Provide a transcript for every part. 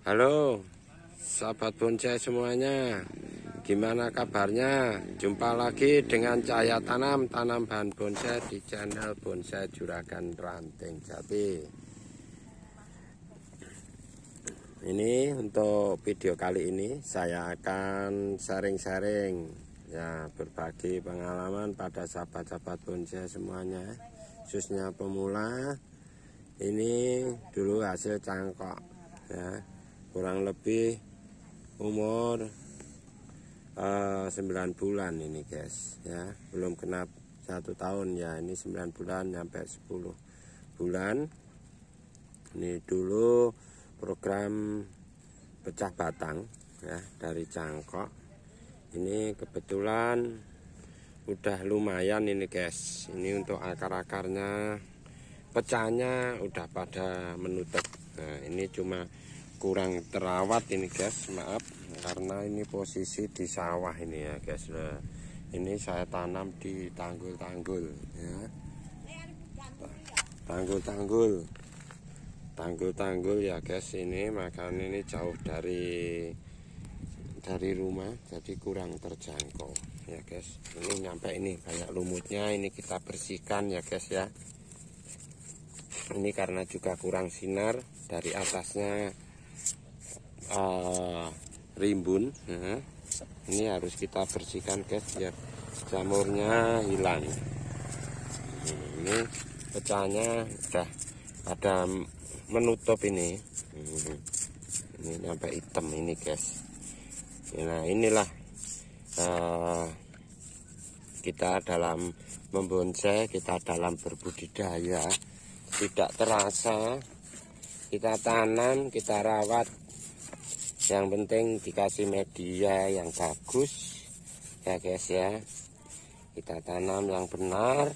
Halo sahabat bonsai semuanya Gimana kabarnya Jumpa lagi dengan cahaya tanam Tanam bahan bonsai di channel Bonsai Juragan Ranting Jati Ini untuk video kali ini Saya akan sharing-sharing Ya berbagi pengalaman pada sahabat-sahabat bonsai semuanya Khususnya pemula Ini dulu hasil cangkok Ya kurang lebih umur uh, eh, 9 bulan ini guys ya belum kena satu tahun ya ini 9 bulan sampai 10 bulan ini dulu program pecah batang ya dari cangkok ini kebetulan udah lumayan ini guys ini untuk akar-akarnya pecahnya udah pada menutup nah ini cuma kurang terawat ini guys maaf karena ini posisi di sawah ini ya guys nah, ini saya tanam di tanggul-tanggul ya tanggul-tanggul tanggul-tanggul ya guys ini makan ini jauh dari dari rumah jadi kurang terjangkau ya guys ini nyampe ini banyak lumutnya ini kita bersihkan ya guys ya ini karena juga kurang sinar dari atasnya uh, rimbun nah, ini harus kita bersihkan guys biar jamurnya hilang ini pecahnya udah ada menutup ini hmm. ini sampai hitam ini guys nah inilah uh, kita dalam membonsai kita dalam berbudidaya tidak terasa kita tanam kita rawat yang penting dikasih media yang bagus ya guys ya kita tanam yang benar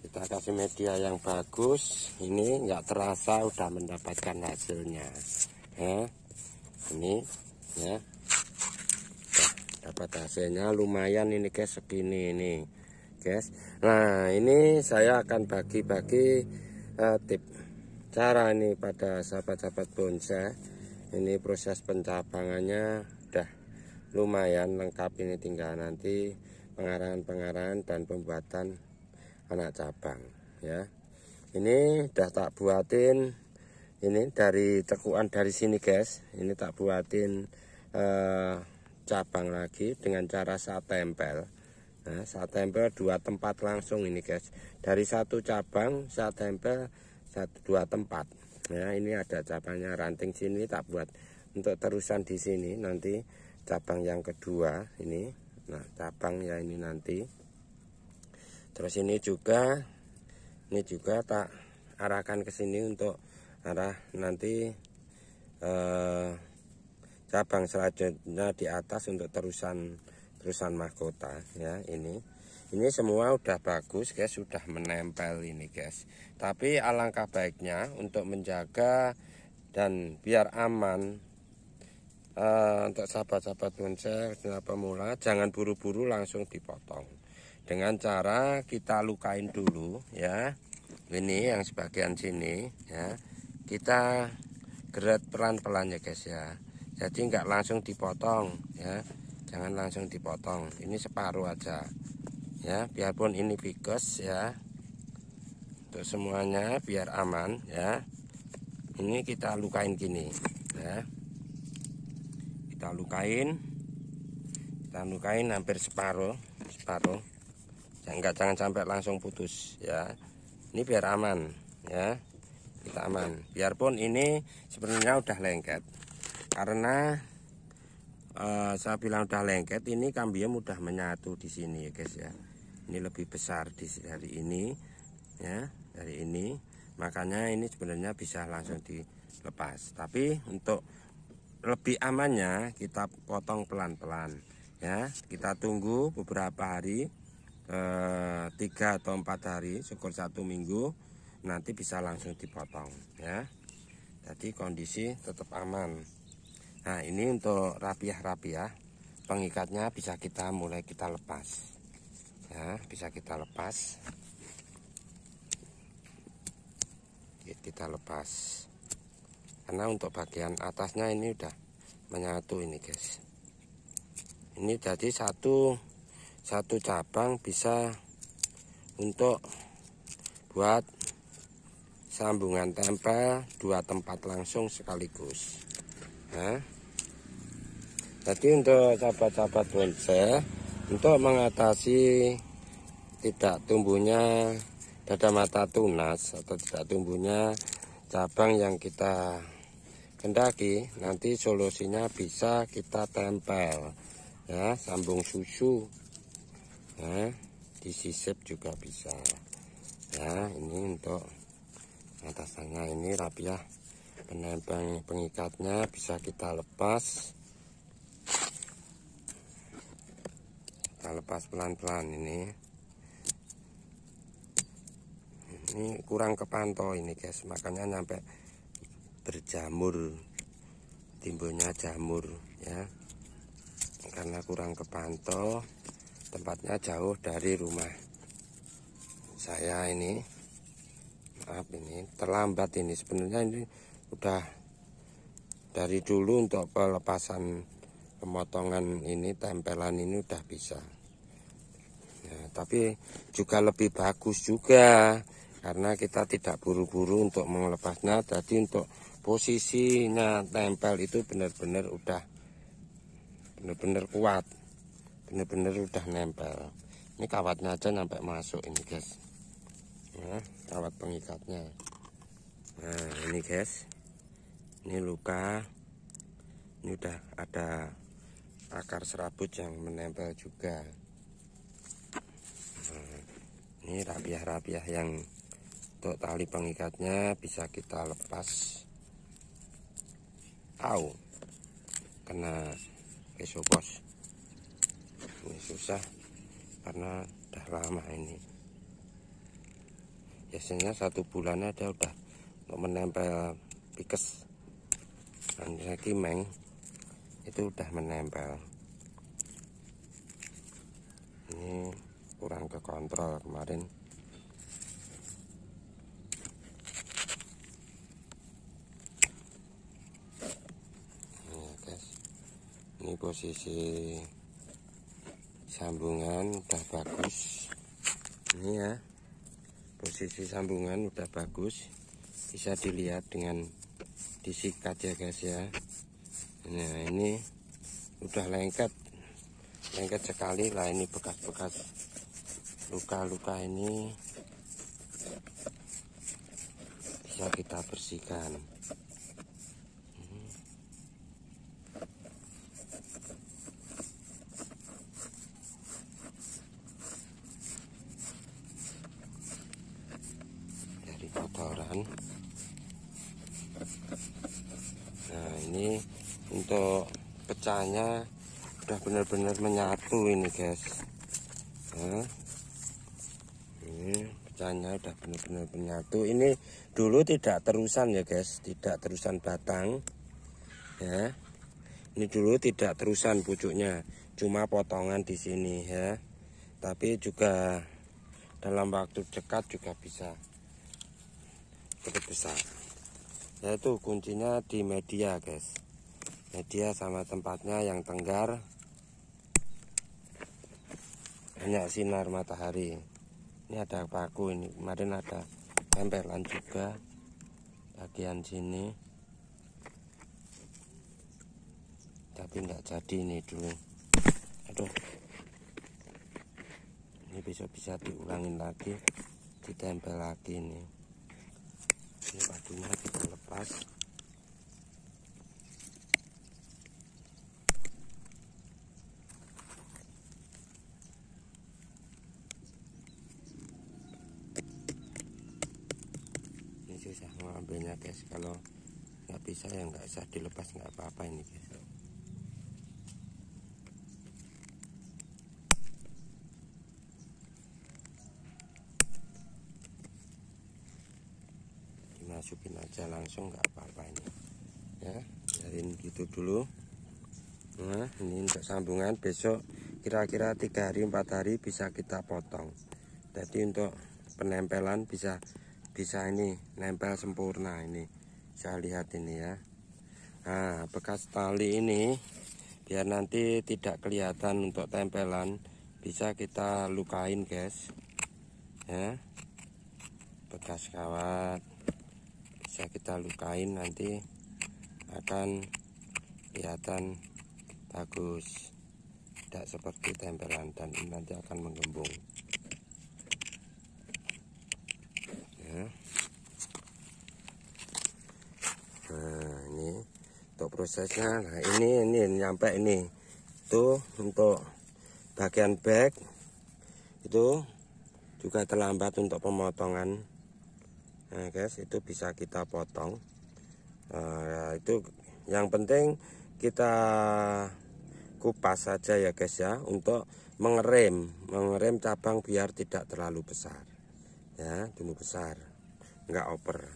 kita kasih media yang bagus ini nggak terasa udah mendapatkan hasilnya ya ini ya dapat hasilnya lumayan ini guys segini ini guys nah ini saya akan bagi-bagi uh, tip cara ini pada sahabat-sahabat bonsai ini proses pencabangannya udah lumayan lengkap ini tinggal nanti pengarahan-pengarahan dan pembuatan anak cabang ya ini udah tak buatin ini dari tekuan dari sini guys ini tak buatin eh, cabang lagi dengan cara saat tempel nah, saat tempel dua tempat langsung ini guys dari satu cabang saat tempel satu dua tempat ya ini ada cabangnya ranting sini tak buat untuk terusan di sini nanti cabang yang kedua ini nah cabang ya ini nanti terus ini juga ini juga tak arahkan ke sini untuk arah nanti eh, cabang selanjutnya di atas untuk terusan terusan mahkota ya ini ini semua udah bagus guys sudah menempel ini guys tapi alangkah baiknya untuk menjaga dan biar aman uh, untuk sahabat-sahabat bonsai -sahabat pemula jangan buru-buru langsung dipotong dengan cara kita lukain dulu ya ini yang sebagian sini ya kita geret pelan-pelan ya guys ya jadi nggak langsung dipotong ya jangan langsung dipotong ini separuh aja ya biarpun ini pikus ya untuk semuanya biar aman ya ini kita lukain gini ya kita lukain kita lukain hampir separuh separuh jangan jangan sampai langsung putus ya ini biar aman ya kita aman biarpun ini sebenarnya udah lengket karena uh, saya bilang udah lengket ini kambium udah menyatu di sini ya guys ya ini lebih besar di hari ini ya dari ini makanya ini sebenarnya bisa langsung dilepas tapi untuk lebih amannya kita potong pelan-pelan ya kita tunggu beberapa hari eh, tiga atau empat hari syukur satu minggu nanti bisa langsung dipotong ya jadi kondisi tetap aman nah ini untuk rapiah-rapiah pengikatnya bisa kita mulai kita lepas ya bisa kita lepas ya, kita lepas karena untuk bagian atasnya ini udah menyatu ini guys ini jadi satu satu cabang bisa untuk buat sambungan tempel dua tempat langsung sekaligus nah jadi untuk sahabat-sahabat bonsai untuk mengatasi tidak tumbuhnya dada mata tunas atau tidak tumbuhnya cabang yang kita kendaki, nanti solusinya bisa kita tempel ya, sambung susu. Ya, disisip juga bisa. Ya, ini untuk atasannya ini rapiah penempel pengikatnya bisa kita lepas kita lepas pelan-pelan ini ini kurang kepantau ini guys makanya nyampe berjamur timbulnya jamur ya karena kurang kepantau tempatnya jauh dari rumah saya ini maaf ini terlambat ini sebenarnya ini udah dari dulu untuk pelepasan pemotongan ini tempelan ini udah bisa tapi juga lebih bagus juga karena kita tidak buru-buru untuk melepasnya. Jadi untuk posisinya tempel itu benar-benar udah benar-benar kuat, benar-benar udah nempel. Ini kawatnya aja sampai masuk ini guys. Nah, kawat pengikatnya. Nah ini guys, ini luka, ini udah ada akar serabut yang menempel juga ini rapiah-rapiah yang untuk tali pengikatnya bisa kita lepas au kena peso ini susah karena udah lama ini biasanya satu bulannya dia udah menempel pikes dan kimeng itu udah menempel ini kurang ke kontrol kemarin ya guys ini posisi sambungan udah bagus ini ya posisi sambungan udah bagus bisa dilihat dengan disikat ya guys ya nah ini udah lengket lengket sekali lah ini bekas-bekas luka-luka ini bisa kita bersihkan hmm. dari kotoran nah ini untuk pecahnya udah benar-benar menyatu ini guys nah cacahnya udah benar-benar menyatu ini dulu tidak terusan ya guys tidak terusan batang ya ini dulu tidak terusan pucuknya cuma potongan di sini ya tapi juga dalam waktu dekat juga bisa Ya yaitu kuncinya di media guys media sama tempatnya yang tenggar banyak sinar matahari ini ada paku ini kemarin ada tempelan juga bagian sini tapi nggak jadi ini dulu aduh ini besok bisa diulangin lagi ditempel lagi ini ini pakunya kita lepas banyak guys kalau nggak bisa ya nggak usah dilepas nggak apa-apa ini guys dimasukin aja langsung nggak apa-apa ini ya biarin gitu dulu nah ini untuk sambungan besok kira-kira tiga -kira hari empat hari bisa kita potong jadi untuk penempelan bisa bisa ini nempel sempurna ini saya lihat ini ya nah bekas tali ini biar nanti tidak kelihatan untuk tempelan bisa kita lukain guys ya bekas kawat bisa kita lukain nanti akan kelihatan bagus tidak seperti tempelan dan nanti akan menggembung prosesnya nah ini ini nyampe ini itu untuk bagian back itu juga terlambat untuk pemotongan nah guys itu bisa kita potong nah, itu yang penting kita kupas saja ya guys ya untuk mengerem mengerem cabang biar tidak terlalu besar ya dulu besar nggak oper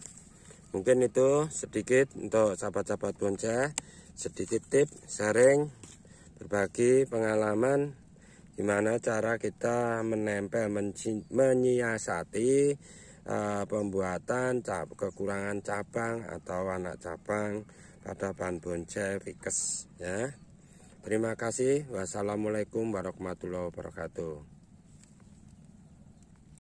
mungkin itu sedikit untuk sahabat-sahabat bonsai sedikit tip sharing berbagi pengalaman gimana cara kita menempel menyiasati uh, pembuatan cap kekurangan cabang atau anak cabang pada bahan bonsai fikes ya terima kasih wassalamualaikum warahmatullahi wabarakatuh